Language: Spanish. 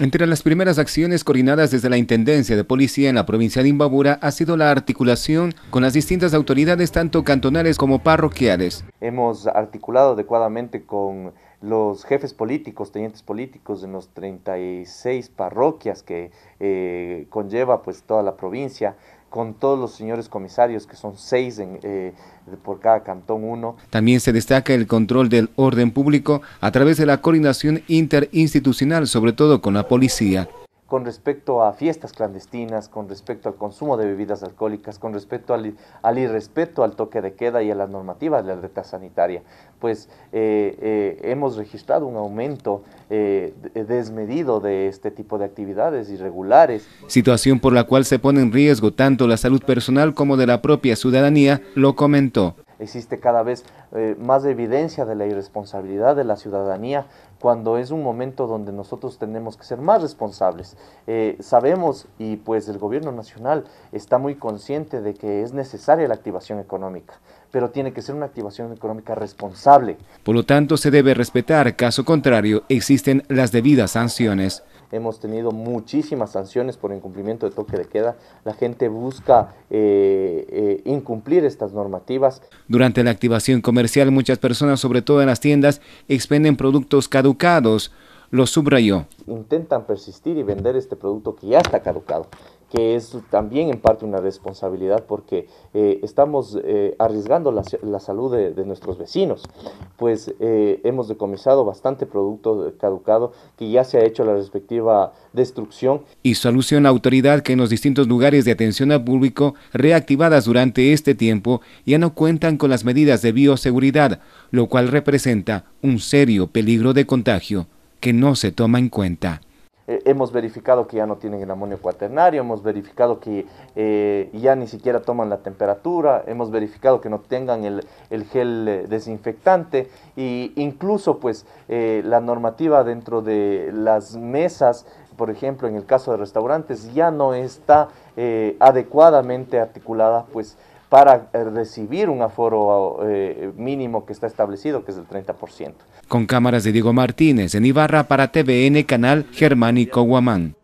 Entre las primeras acciones coordinadas desde la Intendencia de Policía en la provincia de Imbabura ha sido la articulación con las distintas autoridades tanto cantonales como parroquiales. Hemos articulado adecuadamente con los jefes políticos, tenientes políticos de los 36 parroquias que eh, conlleva pues toda la provincia, con todos los señores comisarios, que son seis en, eh, por cada cantón uno. También se destaca el control del orden público a través de la coordinación interinstitucional, sobre todo con la policía con respecto a fiestas clandestinas, con respecto al consumo de bebidas alcohólicas, con respecto al, irrespeto al toque de queda y a la normativa de la alerta sanitaria. Pues eh, eh, hemos registrado un aumento eh, desmedido de este tipo de actividades irregulares. Situación por la cual se pone en riesgo tanto la salud personal como de la propia ciudadanía, lo comentó existe cada vez eh, más evidencia de la irresponsabilidad de la ciudadanía cuando es un momento donde nosotros tenemos que ser más responsables. Eh, sabemos y pues el gobierno nacional está muy consciente de que es necesaria la activación económica, pero tiene que ser una activación económica responsable. Por lo tanto, se debe respetar, caso contrario, existen las debidas sanciones. Hemos tenido muchísimas sanciones por incumplimiento de toque de queda. La gente busca eh, incumplir estas normativas. Durante la activación comercial, muchas personas, sobre todo en las tiendas, expenden productos caducados lo subrayó. Intentan persistir y vender este producto que ya está caducado que es también en parte una responsabilidad porque eh, estamos eh, arriesgando la, salud de, nuestros vecinos, pues eh, hemos decomisado bastante producto caducado que ya se ha hecho la respectiva destrucción. Y alusión la autoridad que en los distintos lugares de atención al público reactivadas durante este tiempo ya no cuentan con las medidas de bioseguridad, lo cual representa un serio peligro de contagio que no se toma en cuenta. Eh, hemos verificado que ya no tienen el amonio cuaternario, hemos verificado que eh, ya ni siquiera toman la temperatura, hemos verificado que no tengan el, gel eh, desinfectante e incluso pues la normativa dentro de las mesas, por ejemplo en el caso de restaurantes, ya no está adecuadamente articulada pues para eh, recibir un aforo eh, mínimo que está establecido, que es el 30%. Con cámaras de Diego Martínez en Ibarra para TVN, canal Germánico Guamán.